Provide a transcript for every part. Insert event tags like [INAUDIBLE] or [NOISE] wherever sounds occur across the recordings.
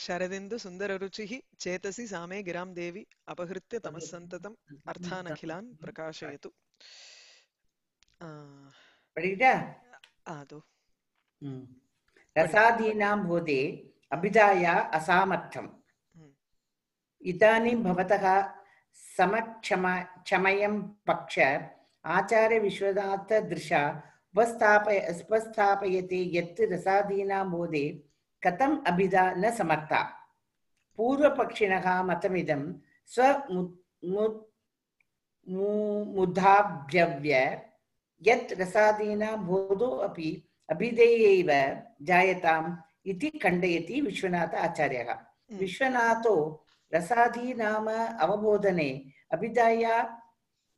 శరదిందు సుందర రుచి చేతసి సామే గిరాం దేవి అపహృత్య తమస్సంతతం అర్థానఖిలాన్ ప్రకాశయతు ఆదో రసాదీనాం భూతే అభిధాయ అసామర్థం ఇదానీం భవతః సమక్షమ క్షమయం పక్ష ఆచార్య విశ్వనాథ దృశ ఉపస్థాపయ ఉపస్థాపయతే యత్ कथम अभिधा न समर्था पूर्व पक्षिण पूर्वपक्षिणः मतमिदं स्वमुद्धाभ्यव्य यत् रसादीनां बोधो अपि अभिधेयैव जायताम् इति खण्डयति विश्वनाथ आचार्यः mm. विश्वनाथो रसादीनाम अवबोधने अभिधाया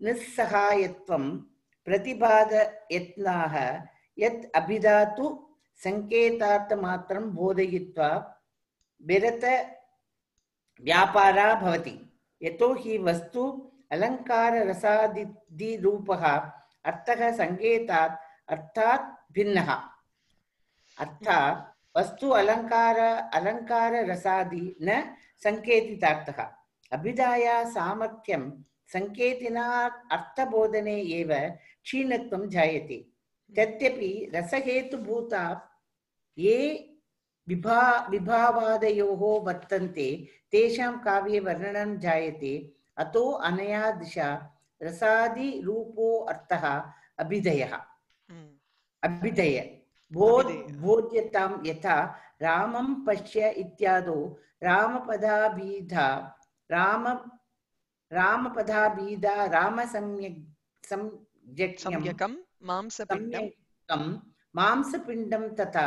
निस्सहायत्वं प्रतिपादयत्नाः यत् अभिधा तु सङ्केतार्थमात्रं बोधयित्वा विरतव्यापारः भवति यतोहि वस्तु अलङ्काररसादिरूपः अर्थः अर्थात् भिन्नः अर्थात् वस्तु न सामर्थ्यं अर्थबोधने एव क्षीणत्वं जायते तद्यपि रसहेतुभूता ये विभा विभावादयोः वर्तन्ते तेषां काव्ये वर्णनं जायते अतो अनया दिशा रसादिरूपो अर्थः अभिधयः हम्म। अभिधय बोध बोध्यतां यथा रामं पश्य इत्यादो रामपदाभिधा राम रामपदाभिधा रामसम्यक् सम्यक् मांसपिण्डं मांसपिण्डं तथा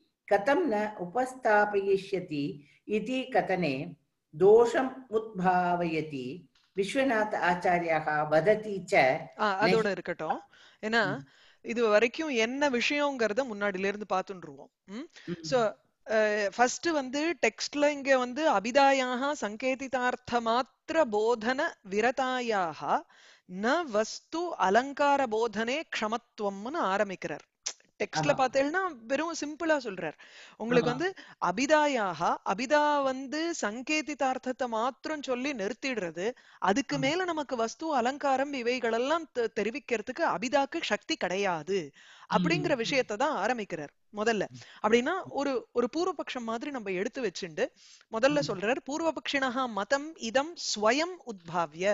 கதம் ந उपस्थापयिष्यति इति கதனே தோஷம் உத்பாவயதி விஸ்வநாத் ஆச்சாரியாக வததி ச அதோட இருக்கட்டும் ஏன்னா இது வரைக்கும் என்ன விஷயங்கிறத முன்னாடில இருந்து பாத்துருவோம் சோ ஃபர்ஸ்ட் வந்து டெக்ஸ்ட்ல இங்க வந்து அபிதாயாக சங்கேதிதார்த்த மாத்திர போதன விரதாயாக ந வஸ்து அலங்கார போதனே க்ஷமத்துவம்னு ஆரம்பிக்கிறார் டெக்ஸ்ட்ல பார்த்தேன்னா வெறும் சிம்பிளா சொல்றார் உங்களுக்கு வந்து அபிதாயாக அபிதா வந்து சங்கேதிதார்த்தத்தை மாத்திரம் சொல்லி நிறுத்திடுறது அதுக்கு மேல நமக்கு வஸ்து அலங்காரம் இவைகளெல்லாம் தெரிவிக்கிறதுக்கு அபிதாக்கு சக்தி கிடையாது அப்படிங்கிற விஷயத்தை தான் ஆரம்பிக்கிறார் முதல்ல அப்படின்னா ஒரு ஒரு பூர்வபக்ஷம் மாதிரி நம்ம எடுத்து வச்சுண்டு முதல்ல சொல்றார் பூர்வபக்ஷினா மதம் இதம் ஸ்வயம் உத்பாவிய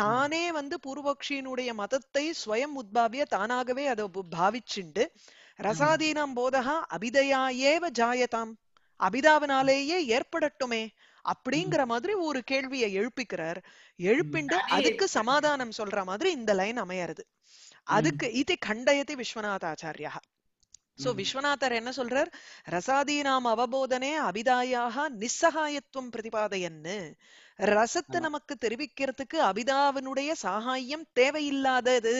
தானே வந்து பூர்வபக்ஷியினுடைய மதத்தை ஸ்வயம் உத்பாவிய தானாகவே அதை பாவிச்சுண்டு ரசாதீனம் போதகா அபிதையாயேவ ஏவ ஜாயதாம் அபிதாவினாலேயே ஏற்படட்டுமே அப்படிங்கிற மாதிரி ஒரு கேள்வியை எழுப்பிக்கிறார் எழுப்பிண்டு அதுக்கு சமாதானம் சொல்ற மாதிரி இந்த லைன் அமையறது அதுக்கு இது விஸ்வநாத விஸ்வநாதாச்சாரியா சோ விஸ்வநாதர் என்ன சொல்றார் ரசாதீனாம் அவபோதனே அபிதாயாக நிஸ்ஸகாயத்துவம் பிரதிபாதையன்னு ரசத்தை நமக்கு தெரிவிக்கிறதுக்கு அபிதாவினுடைய சகாயம் தேவையில்லாதது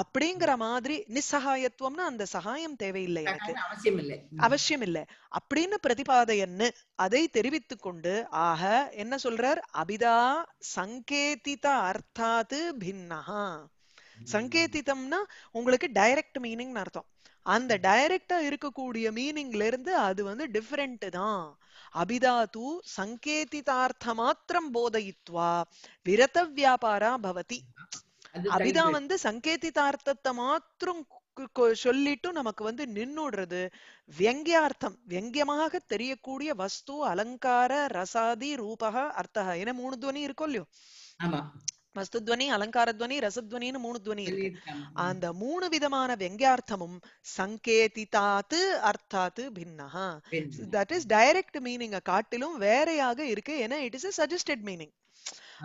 அப்படிங்கிற மாதிரி நிஸ்ஸகாயத்துவம்னா அந்த சகாயம் தேவையில்லை எனக்கு அவசியம் இல்லை அப்படின்னு பிரதிபாதையன்னு அதை தெரிவித்து கொண்டு ஆக என்ன சொல்றார் அபிதா சங்கேதித அர்த்தாது பின்னஹா சங்கேதிதம்னா உங்களுக்கு டைரக்ட் மீனிங்னு அர்த்தம் அந்த டைரக்டா இருக்கக்கூடிய மீனிங்ல இருந்து அது வந்து டிஃபரெண்ட் தான் அபிதாத்து சங்கேதிதார்த்த மாத்திரம் போதயித்வா விரத வியாபாரா பவதி அபிதா வந்து சங்கேதிதார்த்தத்தை மாத்திரம் சொல்லிட்டு நமக்கு வந்து நின்னுடுறது வியங்கியார்த்தம் வியங்கியமாக தெரியக்கூடிய வஸ்து அலங்கார ரசாதி ரூபக அர்த்தக ஏன்னா மூணு துவனி இருக்கும் இல்லையோ வஸ்துத்வனி அலங்காரத்வனி ரசத்வனின்னு மூணு துவனி இருக்கு அந்த மூணு விதமான வெங்கியார்த்தமும் சங்கேதிதாத்து அர்த்தாத்து பின்னஹா தட் இஸ் டைரக்ட் மீனிங்க காட்டிலும் வேறையாக இருக்கு ஏன்னா இட் இஸ் சஜஸ்டட் மீனிங்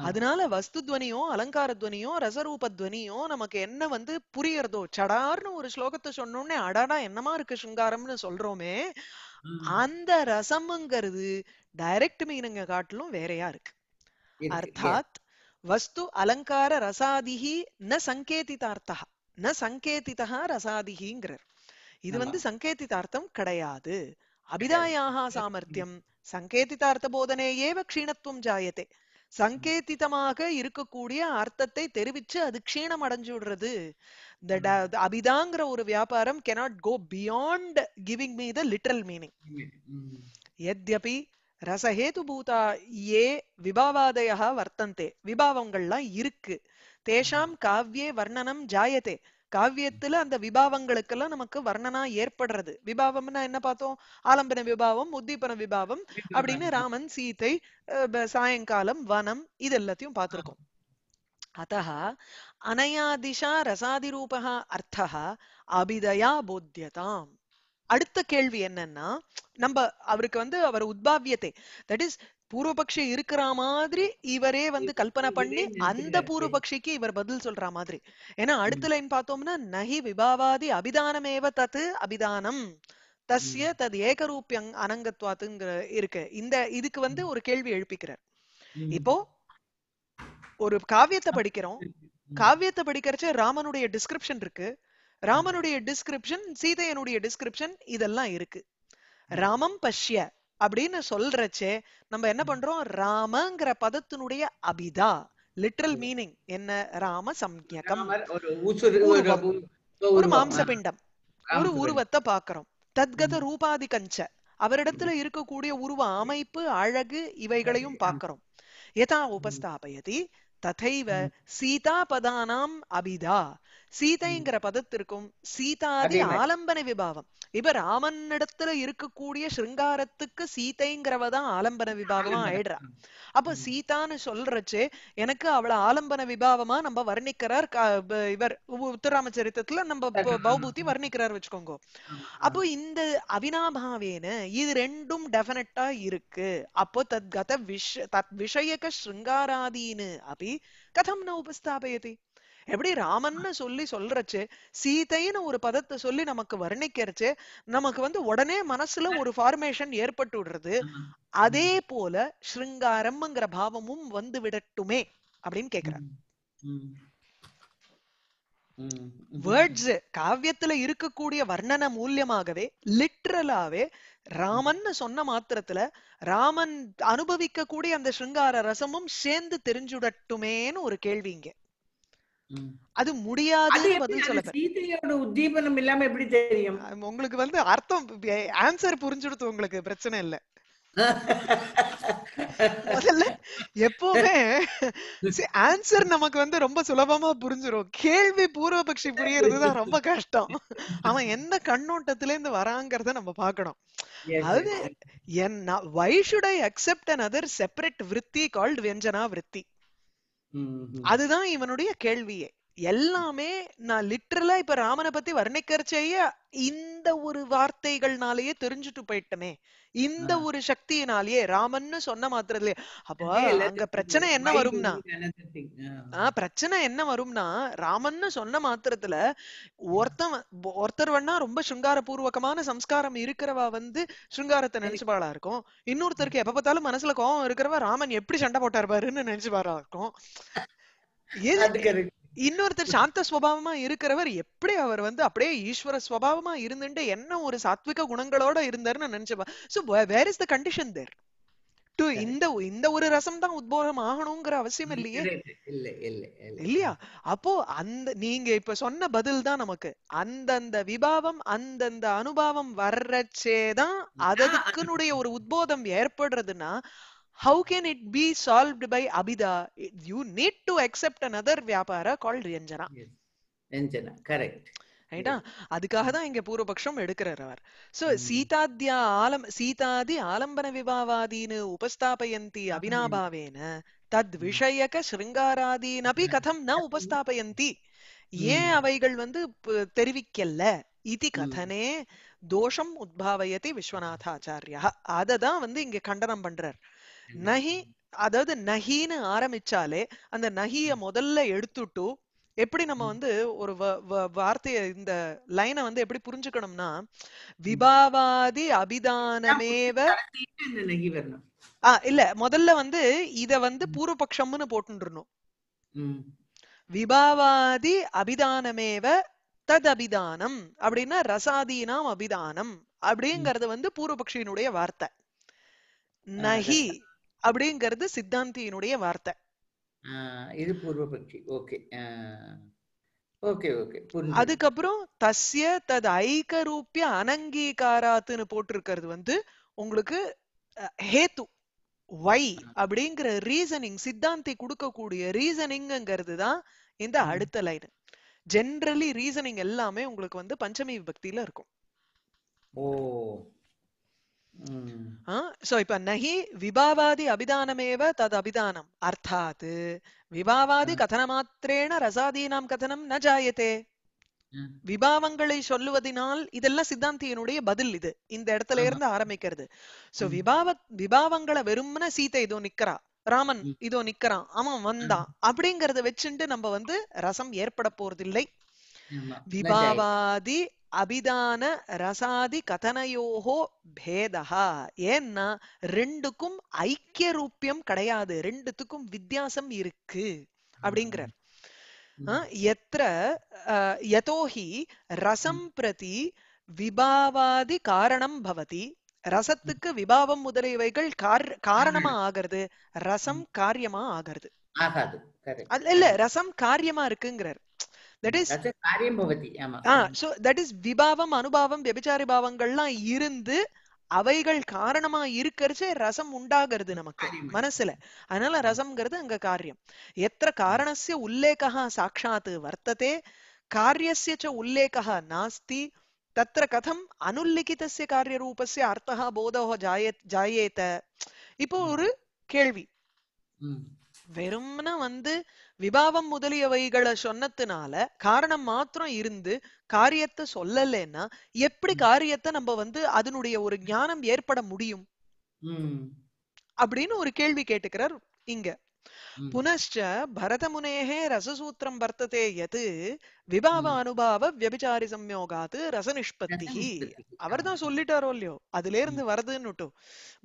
அதனால வஸ்து துவனியோ அலங்கார துவனியோ ரசரூப துவனியோ நமக்கு என்ன வந்து புரியறதோ சடார்னு ஒரு ஸ்லோகத்தை சொன்னோம்னே அடாடா என்னமா இருக்கு சிங்காரம்னு சொல்றோமே அந்த ரசம்ங்கிறது டைரக்ட் மீனிங்க காட்டிலும் வேறையா இருக்கு அர்த்தாத் வஸ்து அலங்கார ரசாதிகி ந சங்கேதித்தார்த்தா ந சங்கேதிதா ரசாதிகிங்கிறார் இது வந்து சங்கேதித்தார்த்தம் கிடையாது அபிதாயாக சாமர்த்தியம் சங்கேதித்தார்த்த போதனேயேவ க்ஷீணத்துவம் ஜாயத்தே சங்கேதிதமாக இருக்கக்கூடிய அர்த்தத்தை தெரிவிச்சு அது க்ஷீணம் அடைஞ்சுடுறது விடுறது அபிதாங்கிற ஒரு வியாபாரம் cannot go beyond giving me the literal meaning எத்யபி ரசஹேதுபூதா ஏ விபாவாதயா வர்த்தந்தே விபாவங்கள்லாம் இருக்கு தேஷாம் காவ்யே வர்ணனம் ஜாயத்தே காவியத்துல அந்த விபாவங்களுக்கெல்லாம் நமக்கு வர்ணனா ஏற்படுறது விபாவம்னா என்ன பார்த்தோம் ஆலம்பன விபாவம் உத்தீபன விபாவம் அப்படின்னு ராமன் சீத்தை சாயங்காலம் வனம் இது எல்லாத்தையும் பார்த்திருக்கோம் அத்தா अनया ரசாதி ரூபா அர்த்தா அபிதயா போத்தியதாம் அடுத்த கேள்வி என்னன்னா நம்ம அவருக்கு வந்து அவர் உத்பாவியத்தை தட் இஸ் பூர்வபக்ஷி இருக்கிற மாதிரி இவரே வந்து கல்பனை பண்ணி அந்த பூர்வபக்ஷிக்கு இவர் பதில் சொல்ற மாதிரி ஏன்னா அடுத்த லைன் பார்த்தோம்னா நகி விபாவாதி அபிதானமேவ தத்து அபிதானம் தஸ்ய தது ஏகரூபியங் அனங்கத்வாத்துங்கிற இருக்கு இந்த இதுக்கு வந்து ஒரு கேள்வி எழுப்பிக்கிறார் இப்போ ஒரு காவியத்தை படிக்கிறோம் காவியத்தை படிக்கிறச்ச ராமனுடைய டிஸ்கிரிப்ஷன் இருக்கு ராமனுடைய டிஸ்கிரிப்ஷன் சீதையனுடைய டிஸ்கிரிப்ஷன் இதெல்லாம் இருக்கு ராமம் பஷ்ய அப்படின்னு சொல்றச்சே நம்ம என்ன பண்றோம் ராமங்கிற பதத்தினுடைய அபிதா லிட்ரல் மீனிங் என்ன ராம சம்யகம் ஒரு மாம்சபிண்டம் ஒரு உருவத்தை பாக்குறோம் தத்கத ரூபாதி கஞ்ச அவரிடத்துல இருக்கக்கூடிய உருவ அமைப்பு அழகு இவைகளையும் பாக்குறோம் எதா உபஸ்தாபயதி ததைவ சீதா பதானாம் அபிதா சீதைங்கிற பதத்திற்கும் சீதாதி ஆலம்பன விபாவம் இப்ப ராமன் இடத்துல இருக்கக்கூடிய சிருங்காரத்துக்கு சீதைங்கிறவதான் ஆலம்பன விபாவமா ஆயிடுறா அப்ப சீதான்னு சொல்றச்சு எனக்கு அவளை ஆலம்பன விபாவமா நம்ம வர்ணிக்கிறார் இவர் சரித்திரத்துல நம்ம பௌபூத்தி வர்ணிக்கிறார் வச்சுக்கோங்க அப்போ இந்த அவினாபாவேனு இது ரெண்டும் டெபினட்டா இருக்கு அப்போ தத் கத விஷ தத் விஷயக சிருங்காராதீன்னு அப்படி கதம் ந உபஸ்தாபயதி எப்படி ராமன்னு சொல்லி சொல்றச்சு சீதைன்னு ஒரு பதத்தை சொல்லி நமக்கு வர்ணிக்கிறச்சு நமக்கு வந்து உடனே மனசுல ஒரு ஃபார்மேஷன் ஏற்பட்டு விடுறது அதே போல ஸ்ருங்காரம்ங்கிற பாவமும் வந்து விடட்டுமே அப்படின்னு கேக்குறாரு வேர்ட்ஸ் காவியத்துல இருக்கக்கூடிய வர்ணன மூலியமாகவே லிட்ரலாவே ராமன்னு சொன்ன மாத்திரத்துல ராமன் அனுபவிக்க கூடிய அந்த ஸ்ருங்கார ரசமும் சேர்ந்து தெரிஞ்சுடட்டுமேன்னு ஒரு கேள்வி இங்க அது முடியாது சீதையோட உத்தீபனம் இல்லாம எப்படி தெரியும் உங்களுக்கு வந்து அர்த்தம் ஆன்சர் புரிஞ்சுடுத்து உங்களுக்கு பிரச்சனை இல்ல எப்பவுமே ஆன்சர் நமக்கு வந்து ரொம்ப சுலபமா புரிஞ்சிடும் கேள்வி பூர்வபக்ஷி புரியறதுதான் ரொம்ப கஷ்டம் அவன் எந்த கண்ணோட்டத்துல இருந்து வராங்கிறத நம்ம பாக்கணும் அது என்ன why should I accept another separate விருத்தி கால்ட் வெஞ்சனா விருத்தி அதுதான் இவனுடைய கேள்வியே எல்லாமே நான் லிட்ரலா இப்ப ராமனை பத்தி வர்ணிக்கிறச்சைய இந்த ஒரு வார்த்தைகள்னாலேயே தெரிஞ்சுட்டு போயிட்டமே இந்த ஒரு சக்தியினாலேயே ராமன்னு சொன்ன மாத்திரத்திலே அப்போ அங்க பிரச்சனை என்ன வரும்னா ஆஹ் பிரச்சனை என்ன வரும்னா ராமன்னு சொன்ன மாத்திரத்துல ஒருத்தன் ஒருத்தர் வேணா ரொம்ப சுங்கார பூர்வகமான சம்ஸ்காரம் இருக்கிறவா வந்து சுங்காரத்தை நினைச்சுபாளா இருக்கும் இன்னொருத்தருக்கு எப்ப பார்த்தாலும் மனசுல கோவம் இருக்கிறவா ராமன் எப்படி சண்டை போட்டார் பாருன்னு நினைச்சுபாரா இருக்கும் ஏன் இன்னொருத்தர் சாந்த சுவாவமா இருக்கிறவர் எப்படி அவர் வந்து அப்படியே ஈஸ்வர சுவாவமா இருந்துட்டு என்ன ஒரு சாத்விக குணங்களோட இருந்தாருன்னு நினைச்சப்பா so where is the condition there to இந்த இந்த ஒரு ரசம் தான் உத்போகம் ஆகணுங்கிற அவசியம் இல்லையே இல்லையா அப்போ அந்த நீங்க இப்ப சொன்ன பதில் தான் நமக்கு அந்தந்த விபாவம் அந்தந்த அனுபவம் வர்றச்சேதான் அதற்குனுடைய ஒரு உத்போதம் ஏற்படுறதுன்னா how can it be solved by அபிதா You need to accept another வியாபார கால் ரியஞ்சனா Yes. Ryanjana, ரைட்டா அதுக்காக தான் இங்க பூர்வபக்ஷம் எடுக்கிறார் அவர் சோ சீதாத்யா ஆலம் சீதாதி ஆலம்பன விபாவாதீன்னு உபஸ்தாபயந்தி அபினாபாவேன தத் விஷயக சிருங்காராதீனபி கதம் ந உபஸ்தாபயந்தி ஏன் அவைகள் வந்து தெரிவிக்கல இது கதனே தோஷம் உத்பாவயதி விஸ்வநாதாச்சாரியா அததான் வந்து இங்க கண்டனம் பண்றார் நஹி அதாவது நஹின்னு ஆரம்பிச்சாலே அந்த நஹிய முதல்ல எடுத்துட்டு எப்படி நம்ம வந்து ஒரு வார்த்தைய இந்த லைனை வந்து எப்படி புரிஞ்சுக்கணும்னா விபாவாதி அபிதானமேவ ஆஹ் இல்ல முதல்ல வந்து இத வந்து பூர்வபக்ஷம்னு போட்டுருணும் விபாவாதி அபிதானமேவ தத் அபிதானம் அப்படின்னா ரசாதீனாம் அபிதானம் அப்படிங்கறது வந்து பூர்வபக்ஷியினுடைய வார்த்தை நஹி அப்படிங்கிறது சித்தாந்தியினுடைய வார்த்தை இது பூர்வபக்ஷி ஓகே ஓகே ஓகே அதுக்கப்புறம் தஸ்ய தது ரூபிய அனங்கீகாராத்துன்னு போட்டிருக்கிறது வந்து உங்களுக்கு ஹேத்து வை அப்படிங்கிற ரீசனிங் சித்தாந்தி கொடுக்கக்கூடிய ரீசனிங்ங்கிறது தான் இந்த அடுத்த லைன் ஜென்ரலி ரீசனிங் எல்லாமே உங்களுக்கு வந்து பஞ்சமி விபக்தியில இருக்கும் ஓ சோ இப்ப நகி விபாவாதி அபிதானமேவ தது அபிதானம் அர்த்தாத் விபாவாதி மாத்திரேன ரசாதீனாம் கதனம் ந ஜாயத்தே விபாவங்களை சொல்லுவதனால் இதெல்லாம் சித்தாந்தியனுடைய பதில் இது இந்த இடத்துல இருந்து ஆரம்பிக்கிறது சோ விபாவ விபாவங்களை வெறும்னா சீதை இதோ நிக்கிறா ராமன் இதோ நிக்கிறான் அவன் வந்தான் அப்படிங்கறத வச்சுட்டு நம்ம வந்து ரசம் ஏற்பட போறதில்லை விபாவாதி அபிதான ரசாதி கதனையோகோ பேதா ஏன்னா ரெண்டுக்கும் ஐக்கிய ரூபியம் கிடையாது ரெண்டுத்துக்கும் வித்தியாசம் இருக்கு அப்படிங்கிறார் எத்திர யதோஹி ரசம் பிரதி விபாவாதி காரணம் பவதி ரசத்துக்கு விபாவம் முதலியவைகள் காரணமா ஆகிறது ரசம் காரியமா ஆகிறது இல்ல ரசம் காரியமா இருக்குங்கிறார் தட் இஸ் விபாவம் அனுபாவம் விபச்சாரி பாவங்கள்லாம் இருந்து அவைகள் காரணமா இருக்கிறச்சே ரசம் உண்டாகிறது நமக்கு மனசுல அதனால ரசம்ங்கிறது அங்க காரியம் எத்த காரணஸ்ய உல்லேகா சாட்சாத்து வர்த்ததே காரியஸ்ய உல்லேகா நாஸ்தி தத்திர கதம் காரிய காரியரூபஸ்ய அர்த்தா போதோ ஜாயே ஜாயேத இப்போ ஒரு கேள்வி வெறும்னா வந்து விபாவம் முதலியவைகளை சொன்னதுனால காரணம் மாத்திரம் இருந்து காரியத்தை சொல்லலைன்னா எப்படி காரியத்தை நம்ம வந்து அதனுடைய ஒரு ஞானம் ஏற்பட முடியும் அப்படின்னு ஒரு கேள்வி கேட்டுக்கிறார் இங்க பரத முனேகே ரசசூத்திரம் வர்த்ததே எது விபாவ அனுபாவ வியபிச்சாரி சம்யோகாத்து ரசநிஷ்பத்தி அவர் தான் சொல்லிட்டாரோ இல்லையோ அதுல இருந்து பரத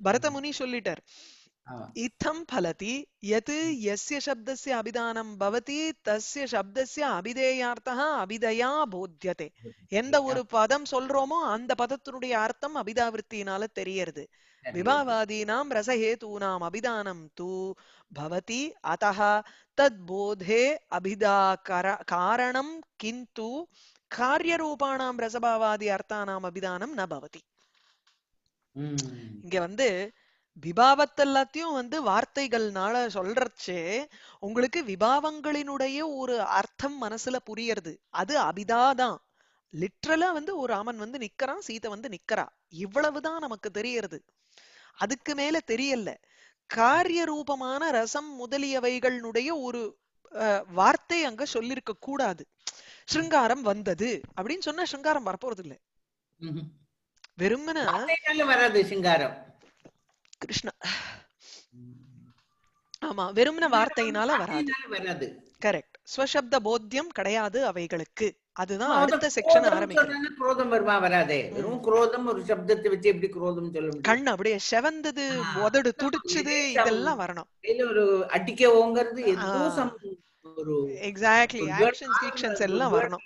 பரதமுனி சொல்லிட்டார் इत्थं फलति यत् यस्य சப்தசிய அபிதானம் பவதி தஸ்ய சப்தசிய அபிதேயார்த்தா அபிதயா போத்தியதே எந்த ஒரு பதம் சொல்றோமோ அந்த பதத்தினுடைய அர்த்தம் அபிதாவிருத்தினால தெரியறது விபாவாதீனாம் ரசஹேதூனாம் அபிதானம் தூ பவதி அத்தः தத் போதே அபிதா காரணம் கிந்து காரியரூபாணாம் ரசபாவாதி அர்த்தானாம் அபிதானம் ந பவதி இங்க வந்து விபாவத்தை எல்லாத்தையும் வந்து வார்த்தைகள்னால சொல்றச்சே உங்களுக்கு விபாவங்களினுடைய ஒரு அர்த்தம் மனசுல புரியறது அது அபிதாதான் லிட்ரலா வந்து ஒரு ராமன் வந்து நிக்கிறான் சீதை வந்து நிக்கிறா இவ்வளவுதான் நமக்கு தெரியறது அதுக்கு மேல தெரியல காரிய ரூபமான ரசம் முதலியவைகளுடைய ஒரு வார்த்தை அங்க சொல்லிருக்க கூடாது சிருங்காரம் வந்தது அப்படின்னு சொன்னா ஸ்ருங்காரம் வரப்போறது இல்லை வெறுமன வராது சிங்காரம் கிருஷ்ணா ஆமா வெறுமன வார்த்தையினால வராது கரெக்ட் ஸ்வசப்த போத்தியம் கிடையாது அவைகளுக்கு அதுதான் அடுத்த செக்ஷன் ஆரம்பிக்கிறது குரோதம் வருமா வராதே வெறும் குரோதம் ஒரு சப்தத்தை வச்சு எப்படி குரோதம் சொல்ல கண் அப்படியே செவந்தது உதடு துடிச்சது இதெல்லாம் வரணும் இல்ல ஒரு அடிக்கவோங்கிறது எதுவும் எக்ஸாக்ட்லி ஆக்ஷன்ஸ் எல்லாம் வரணும்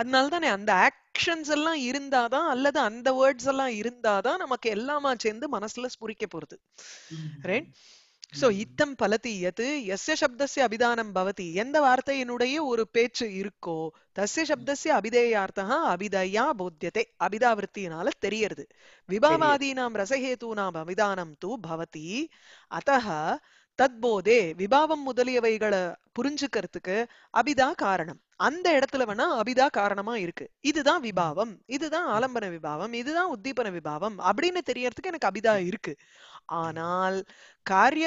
அதனால தானே அந்த ஆக்ஷன்ஸ் எல்லாம் இருந்தாதான் அல்லது அந்த வேர்ட்ஸ் எல்லாம் இருந்தாதான் நமக்கு எல்லாமா சேர்ந்து மனசுல ஸ்புரிக்க போறது ரைட் சோ இத்தம் பலதி எது எஸ்ய சப்தசிய அபிதானம் பவதி எந்த வார்த்தையினுடைய ஒரு பேச்சு இருக்கோ தஸ்ய சப்தசிய அபிதேயார்த்தா அபிதையா போத்தியதே அபிதாவிருத்தினால தெரியறது விபாவாதீனாம் ரசஹேதூனாம் அபிதானம் தூ பவதி அத்த தத்போதே விபாவம் முதலியவைகளை புரிஞ்சுக்கிறதுக்கு அபிதா காரணம் அந்த இடத்துல வேணா அபிதா காரணமா இருக்கு இதுதான் விபாவம் இதுதான் ஆலம்பன விபாவம் இதுதான் உத்தீபன விபாவம் அப்படின்னு தெரியறதுக்கு எனக்கு அபிதா இருக்கு ஆனால்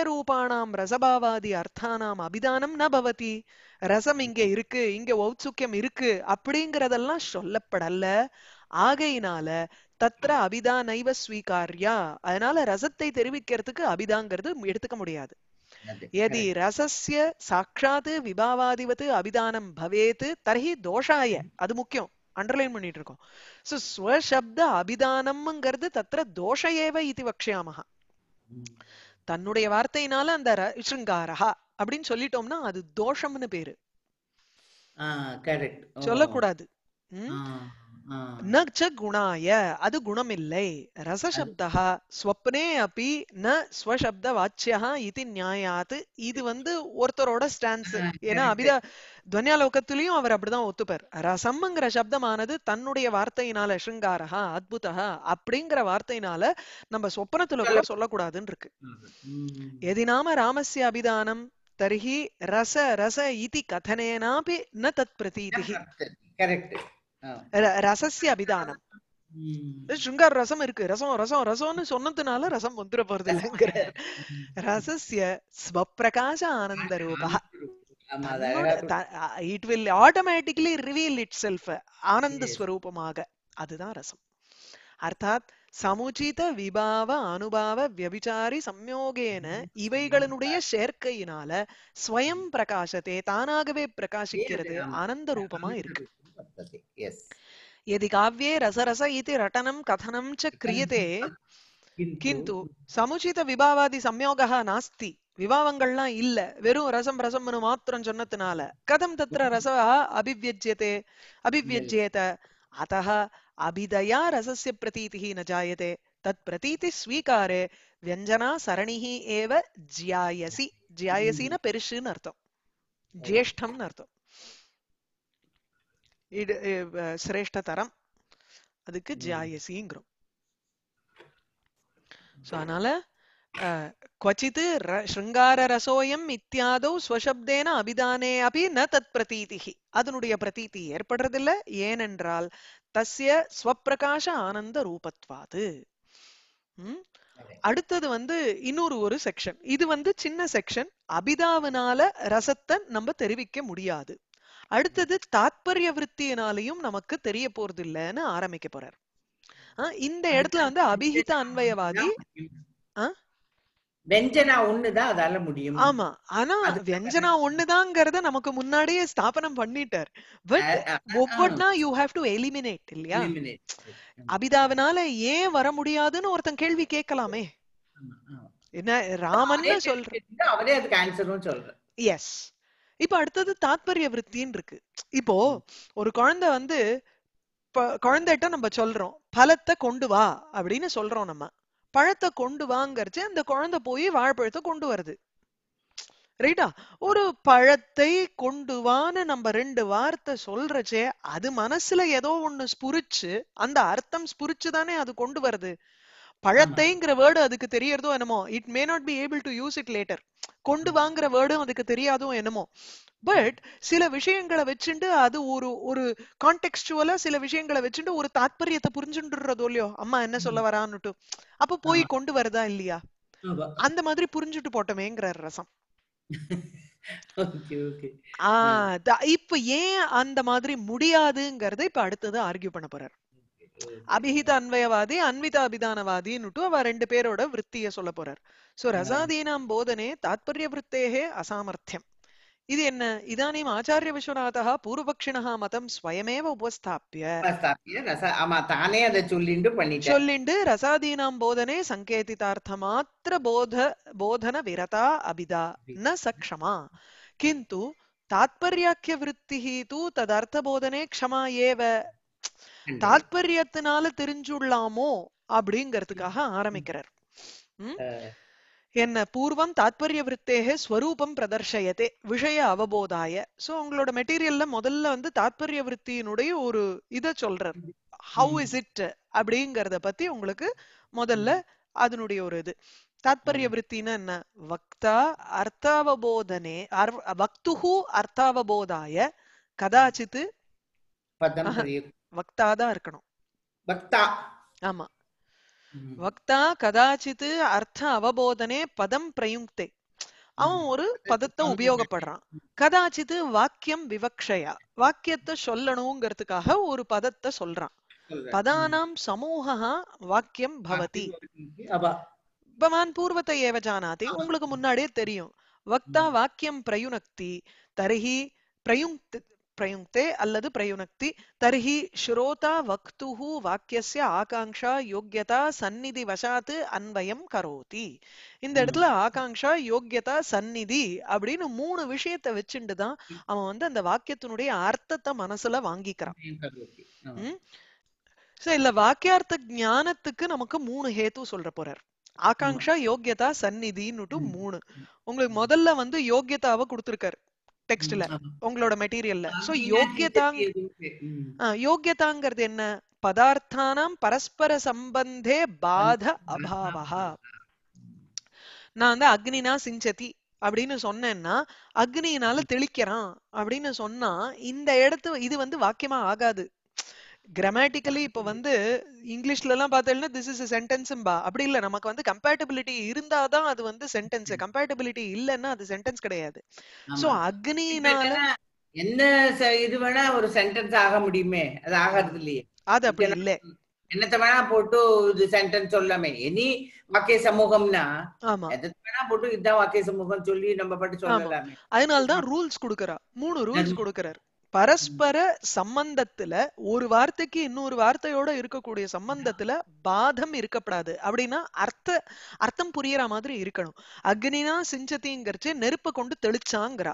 ரூபானாம் ரசபாவாதி அர்த்தானாம் அபிதானம் ந பவதி ரசம் இங்க இருக்கு இங்க ஔத்சுக்கியம் இருக்கு அப்படிங்கறதெல்லாம் சொல்லப்படல ஆகையினால தத்ர அபிதா நைவ ஸ்வீகாரியா அதனால ரசத்தை தெரிவிக்கிறதுக்கு அபிதாங்கிறது எடுத்துக்க முடியாது यदि रसस्य சாட்சாத் விபாவாதிவத் அபிதானம் பவேத் தர்ஹி தோஷாய அது முக்கியம் அண்டர்லைன் பண்ணிட்டு இருக்கோம் ஸோ ஸ்வசப்த அபிதானம்ங்கிறது தத்திர ஏவ இது வக்ஷயாமஹா தன்னுடைய வார்த்தையினால அந்த ஸ்ருங்காரஹா அப்படின்னு சொல்லிட்டோம்னா அது தோஷம்னு பேரு சொல்லக்கூடாது न च गुणाय அது குணமில்லை ரசசப்தா ஸ்வப்னே அபி ந ஸ்வசப்த வாச்சியா இது நியாயாத் இது வந்து ஒருத்தரோட ஸ்டான்ஸ் ஏன்னா அபிதா துவன்யாலோகத்திலையும் அவர் அப்படிதான் ஒத்துப்பார் ரசம்ங்கிற சப்தமானது தன்னுடைய வார்த்தையினால ஸ்ருங்காரா அத்புதா அப்படிங்கிற வார்த்தையினால நம்ம சொப்பனத்துல கூட சொல்லக்கூடாதுன்னு இருக்கு எதினாம ராமசிய அபிதானம் தர்ஹி ரச ரச இதி கதனேனாபி ந தத் பிரதீதி கரெக்ட் ரசசிய அபிதானம் சுங்கார் ரசம் இருக்கு ரசம் ரசம் ரசம்னு சொன்னதுனால ரசம் வந்துட போறது இல்லைங்கிற ரசசிய ஸ்வப்பிரகாச ஆனந்த ரூபா it will automatically reveal itself ஆனந்த ஸ்வரூபமாக அதுதான் ரசம் அர்த்தாத் சமுச்சித விபாவ அனுபாவ வியபிச்சாரி சம்யோகேன இவைகளினுடைய சேர்க்கையினால ஸ்வயம் பிரகாசத்தை தானாகவே பிரகாசிக்கிறது ஆனந்த ரூபமா இருக்கு वर्तते यदि काव्ये रसरस इति रटनं कथनं च क्रियते किन्तु சமுச்சித விபாவாதி சம்யோகா நாஸ்தி விபாவங்கள்லாம் இல்ல வெறும் ரசம் ரசம்னு மாத்திரம் சொன்னதுனால கதம் தத்திர ரசா அபிவியஜ்யதே அபிவியஜ்யேத அத்த அபிதயா ரசஸ்ய பிரதீதி ந ஜாயதே தத் பிரதீதி ஸ்வீகாரே வியஞ்சனா சரணிஹி ஏவ ஜியாயசி ஜியாயசின பெருசுன்னு அர்த்தம் ஜேஷ்டம்னு அர்த்தம் இடு அதுக்கு ஜாயசிங்கிறோம் ஸோ அதனால क्वचित् ரசோயம் இத்தியாதோ ஸ்வசப்தேன அபிதானே அபி ந தத் பிரதீதிகி அதனுடைய பிரதீதி ஏற்படுறதில்ல ஏனென்றால் தஸ்ய ஸ்வப்பிரகாஷ ஆனந்த ரூபத்வாது அடுத்தது வந்து இன்னொரு ஒரு செக்ஷன் இது வந்து சின்ன செக்ஷன் அபிதாவினால ரசத்தை நம்ம தெரிவிக்க முடியாது அடுத்தது தாத்பரிய விருத்தியினாலையும் நமக்கு தெரிய போறது இல்லைன்னு ஆரம்பிக்க போறார் இந்த இடத்துல வந்து அபிஹித அன்வயவாதி வெஞ்சனா ஒண்ணுதான் அதால முடியும் ஆமா ஆனா வெஞ்சனா ஒண்ணுதாங்கறத நமக்கு முன்னாடியே ஸ்தாபனம் பண்ணிட்டார் பட் ஒவ்வொன்னா யூ ஹாவ் டு எலிமினேட் இல்லையா அபிதாவினால ஏன் வர முடியாதுன்னு ஒருத்தன் கேள்வி கேட்கலாமே என்ன ராமன் சொல்றேன் அவரே அதுக்கு ஆன்சரும் சொல்ற எஸ் இப்ப அடுத்தது தாத்பரிய விருத்தின்னு இருக்கு இப்போ ஒரு குழந்தை வந்து குழந்தைகிட்ட நம்ம சொல்றோம் பழத்தை கொண்டு வா அப்படின்னு சொல்றோம் நம்ம பழத்தை கொண்டு வாங்கறச்சு அந்த குழந்தை போய் வாழைப்பழத்தை கொண்டு வருது ரைட்டா ஒரு பழத்தை கொண்டு வான்னு நம்ம ரெண்டு வார்த்தை சொல்றச்சே அது மனசுல ஏதோ ஒண்ணு ஸ்புரிச்சு அந்த அர்த்தம் ஸ்புரிச்சு தானே அது கொண்டு வருது பழத்தைங்கிற வேர்டு அதுக்கு தெரியறதோ என்னமோ it may not be able to use it later கொண்டு வாங்குற வேர்டும் அதுக்கு தெரியாதோ என்னமோ பட் சில விஷயங்களை வச்சுட்டு அது ஒரு ஒரு கான்டெக்சுவலா சில விஷயங்களை வச்சுட்டு ஒரு தாத்பரியத்தை புரிஞ்சுட்டுறதோ இல்லையோ அம்மா என்ன சொல்ல வரான்னுட்டு அப்ப போய் கொண்டு வரதா இல்லையா அந்த மாதிரி புரிஞ்சுட்டு போட்டோமேங்கிற ரசம் இப்ப ஏன் அந்த மாதிரி முடியாதுங்கிறத இப்ப அடுத்தது ஆர்கியூ பண்ண போறாரு அபிஹித அன்வயவாதி அன்வித அபிதானவாதின்னுட்டு அவர் ரெண்டு பேரோட விற்த்திய சொல்ல போறார் சோ ரசாதீனாம் போதனே தாத்பரிய விற்த்தேகே அசாமர்த்தியம் இது என்ன இதானீம் ஆச்சாரிய விஸ்வநாதா பூர்வபக்ஷிணா மதம் ஸ்வயமேவ உபஸ்தாபிய தானே அதை சொல்லிண்டு பண்ணிட்டு சொல்லிண்டு ரசாதீனாம் போதனே சங்கேதித்தார்த்த மாத்திர போத போதன விரதா அபிதா ந சக்ஷமா கிந்து தாத்பரியாக்கிய விற்த்திஹி தூ ததார்த்த போதனே க்ஷமா ஏவ தாத்பரியத்தினால தெரிஞ்சுள்ளாமோ அப்படிங்கறதுக்காக ஆரம்பிக்கிறார் என்ன பூர்வம் தாத்பரிய விருத்தேக ஸ்வரூபம் பிரதர்ஷயத்தே விஷய அவபோதாய சோ உங்களோட மெட்டீரியல்ல முதல்ல வந்து தாத்பரிய விருத்தியினுடைய ஒரு இத சொல்றார் ஹவு இஸ் இட் அப்படிங்கறத பத்தி உங்களுக்கு முதல்ல அதனுடைய ஒரு இது தாத்பரிய விருத்தின்னா என்ன வக்தா அர்த்தாவபோதனே வக்துஹு அர்த்தாவபோதாய கதாச்சித்து வக்தா தான் இருக்கணும் வக்தா ஆமா வக்தா கதாச்சித் அர்த்த அவபோதனே பதம் பிரயுக்தே அவன் ஒரு பதத்தை உபயோகப்படுறான் கதாச்சித் வாக்கியம் விவக்ஷயா வாக்கியத்தை சொல்லணுங்கிறதுக்காக ஒரு பதத்தை சொல்றான் பதானாம் சமூகா வாக்கியம் பவதி பவான் பூர்வத்தை ஏவ ஜானாதி உங்களுக்கு முன்னாடியே தெரியும் வக்தா வாக்கியம் பிரயுனக்தி தர்ஹி பிரயுங்க் பிரயுங்க்தே அல்லது பிரயுனக்தி தர்ஹி ஸ்ரோதா வக்துஹு வாக்கியஸ்ய ஆகாங்ஷா யோக்கியதா சந்நிதி வசாத்து அன்வயம் கரோதி இந்த இடத்துல ஆகாங்ஷா யோக்கியதா சந்நிதி அப்படின்னு மூணு விஷயத்தை வச்சுட்டு தான் அவன் வந்து அந்த வாக்கியத்தினுடைய அர்த்தத்தை மனசுல வாங்கிக்கிறான் சோ இல்ல வாக்கியார்த்த ஞானத்துக்கு நமக்கு மூணு ஹேத்து சொல்ற போறார் ஆகாங்ஷா யோகியதா சந்நிதின்னுட்டு மூணு உங்களுக்கு முதல்ல வந்து யோகியதாவை கொடுத்திருக்காரு டெக்ஸ்ட்ல உங்களோட மெட்டீரியல்ல சோ யோக்கியதாங் யோகியதாங்கிறது என்ன பதார்த்தானாம் பரஸ்பர சம்பந்தே பாத அபாவா நான் வந்து அக்னினா சிஞ்சதி அப்படின்னு சொன்னேன்னா அக்னியினால தெளிக்கிறான் அப்படின்னு சொன்னா இந்த இடத்து இது வந்து வாக்கியமா ஆகாது கிராமட்டிக்கலி இப்ப வந்து இங்கிலீஷ்ல எல்லாம் பார்த்தோம்னா திஸ் இஸ் சென்டென்ஸ்பா அப்படி இல்ல நமக்கு வந்து கம்பேட்டபிலிட்டி இருந்தாதான் அது வந்து சென்டென்ஸ் கம்பேட்டபிலிட்டி இல்லன்னா அது சென்டென்ஸ் கிடையாது ஸோ அக்னினால என்ன இது வேணா ஒரு சென்டென்ஸ் ஆக முடியுமே அது ஆகிறது இல்லையே அது அப்படி இல்ல என்னத்த வேணா போட்டு இது சென்டென்ஸ் சொல்லாமே எனி வாக்கிய சமூகம்னா ஆமா வேணா போட்டு இதுதான் வாக்கிய சமூகம் சொல்லி நம்ம பட்டு சொல்லலாமே அதனாலதான் ரூல்ஸ் கொடுக்கறா மூணு ரூல்ஸ் கொடுக்கறாரு பரஸ்பர சம்பந்தத்துல ஒரு வார்த்தைக்கு இன்னொரு வார்த்தையோட இருக்கக்கூடிய சம்பந்தத்துல பாதம் இருக்கப்படாது அப்படின்னா அர்த்த அர்த்தம் புரியற மாதிரி இருக்கணும் அக்னினா சிஞ்சதிங்கிறச்சு நெருப்பை கொண்டு தெளிச்சாங்கிறா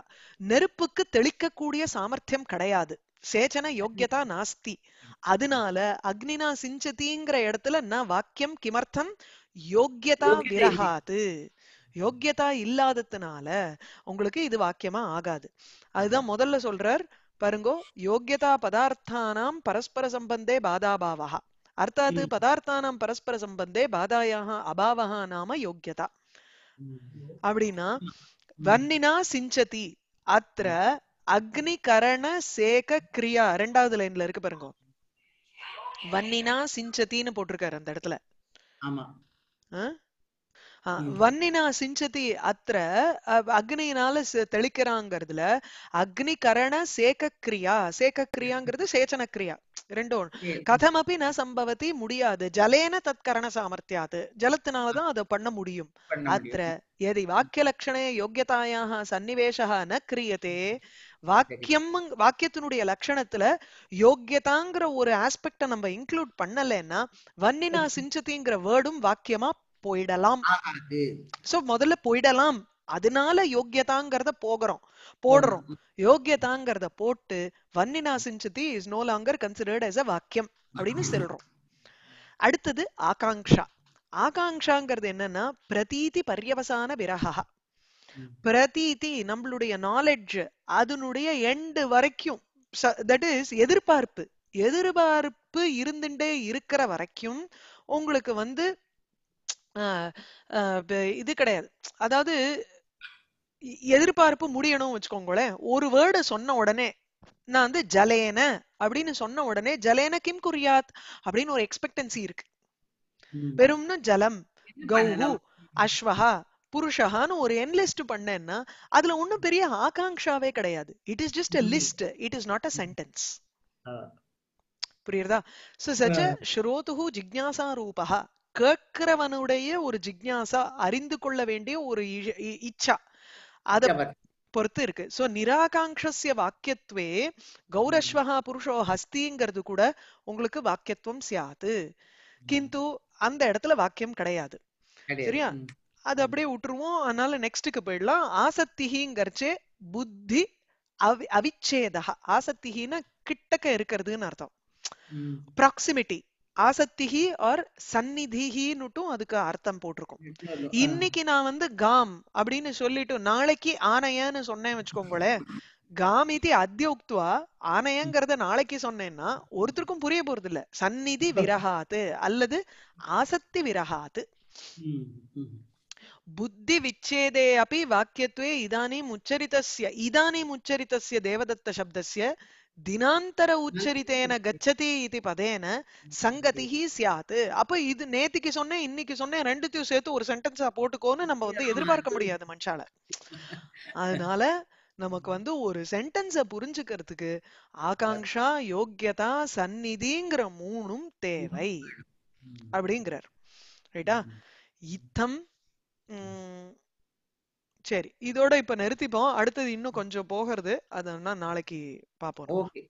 நெருப்புக்கு தெளிக்கக்கூடிய சாமர்த்தியம் கிடையாது சேச்சன யோக்கியதா நாஸ்தி அதனால அக்னினா சிஞ்சதிங்கிற இடத்துல நான் வாக்கியம் கிமர்த்தம் யோக்கியதா விரகாது யோக்கியதா இல்லாததுனால உங்களுக்கு இது வாக்கியமா ஆகாது அதுதான் முதல்ல சொல்றார் பாருங்கோ யோகியதா பதார்த்தானாம் பரஸ்பர சம்பந்தே பாதாபாவா அர்த்தாத் பதார்த்தானாம் பரஸ்பர சம்பந்தே பாதாயாக அபாவா நாம யோகியதா அப்படின்னா வன்னினா சிஞ்சதி அத்திர அக்னி கரண சேக கிரியா ரெண்டாவது லைன்ல இருக்கு பாருங்க வன்னினா சிஞ்சத்தின்னு போட்டிருக்காரு அந்த இடத்துல வன்னினா சிஞ்சதி அத்த அக்னியினால தெளிக்கிறாங்கிறதுல அக்னி கரண சேக கிரியாங்கிறது சேச்சன கிரியா ரெண்டும் கதமப்பி ந சம்பவத்தி முடியாது ஜலேன தற்கரண சாமர்த்தியாது ஜலத்தினாலதான் அதை பண்ண முடியும் அத்த எதி வாக்கியலட்சணே யோகியதாயாக சன்னிவேஷா ந கிரியதே வாக்கியம் வாக்கியத்தினுடைய லட்சணத்துல யோகியதாங்கிற ஒரு ஆஸ்பெக்ட நம்ம இன்க்ளூட் பண்ணலைன்னா வன்னினா சிஞ்சதிங்கிற வேர்டும் வாக்கியமா போயிடலாம் சோ முதல்ல போயிடலாம் அதனால யோக்கியதாங்கிறத போகிறோம் போடுறோம் யோக்கியதாங்கிறத போட்டு வன்னினா சிஞ்சதி is no longer considered as a வாக்கியம் அப்படின்னு சொல்றோம் அடுத்தது ஆகாங்ஷா ஆகாங்ஷாங்கிறது என்னன்னா பிரதீதி பரியவசான விரகா பிரதீதி நம்மளுடைய நாலெட்ஜ் அதனுடைய எண்டு வரைக்கும் தட் இஸ் எதிர்பார்ப்பு எதிர்பார்ப்பு இருந்துட்டே இருக்கிற வரைக்கும் உங்களுக்கு வந்து இது கிடையாது அதாவது எதிர்பார்ப்பு முடியணும் வச்சுக்கோங்களேன் ஒரு வேர்டு சொன்ன உடனே நான் வந்து ஜலேன அப்படின்னு சொன்ன உடனே ஜலேன கிம் குரியாத் அப்படின்னு ஒரு எக்ஸ்பெக்டன்சி இருக்கு வெறும்னு ஜலம் கௌ அஸ்வஹா புருஷஹான்னு ஒரு என்லிஸ்ட் பண்ணேன்னா அதுல ஒண்ணும் பெரிய ஆகாங்ஷாவே கிடையாது it is just a list it is not a sentence புரியுறதா சோ சச்ச ஸ்ரோதுஹு ஜிக்ஞாசா ரூபஹா கேட்கிறவனுடைய ஒரு ஜிக்னாசா அறிந்து கொள்ள வேண்டிய ஒரு இச்சா அத பொறுத்து இருக்கு சோ நிராகாங்கசிய வாக்கியத்துவே கௌரஸ்வகா புருஷோ ஹஸ்திங்கிறது கூட உங்களுக்கு வாக்கியத்துவம் சியாது கிந்து அந்த இடத்துல வாக்கியம் கிடையாது சரியா அது அப்படியே விட்டுருவோம் அதனால நெக்ஸ்டுக்கு போயிடலாம் ஆசக்திங்கிறச்சே புத்தி அவி அவிச்சேதா ஆசக்திகின்னா கிட்டக்க இருக்கிறதுன்னு அர்த்தம் ப்ராக்சிமிட்டி ஆசக்திஹி ஆர் சந்நிதிஹின்னுட்டும் அதுக்கு அர்த்தம் போட்டிருக்கோம் இன்னைக்கு நான் வந்து காம் அப்படின்னு சொல்லிட்டு நாளைக்கு ஆனையன்னு சொன்னேன் வச்சுக்கோங்களேன் காமிதி அத்தியோக்துவா ஆனையங்கிறத நாளைக்கு சொன்னேன்னா ஒருத்தருக்கும் புரிய போறது இல்ல சந்நிதி விரகாது அல்லது ஆசக்தி விரகாது புத்தி விச்சேதே அப்படி வாக்கியத்துவே இதானி உச்சரித்தஸ்ய இதானி உச்சரித்தஸ்ய தேவதத்த சப்தஸ்ய தினாந்தர உச்சரித்தேன கச்சதி இது பதேன சங்கதி சியாத் அப்ப இது நேத்திக்கு சொன்னேன் இன்னைக்கு சொன்னேன் ரெண்டுத்தையும் சேர்த்து ஒரு சென்டென்ஸா போட்டுக்கோன்னு நம்ம வந்து எதிர்பார்க்க முடியாது மனுஷால [LAUGHS] அதனால நமக்கு வந்து ஒரு சென்டென்ஸ புரிஞ்சுக்கிறதுக்கு ஆகாங்ஷா யோக்கியதா சந்நிதிங்கிற மூணும் தேவை அப்படிங்கிறார் ரைட்டா இத்தம் உம் சரி இதோட இப்ப நிறுத்திப்போம் அடுத்தது இன்னும் கொஞ்சம் போகிறது அதனா நாளைக்கு பாப்போம் ஓகே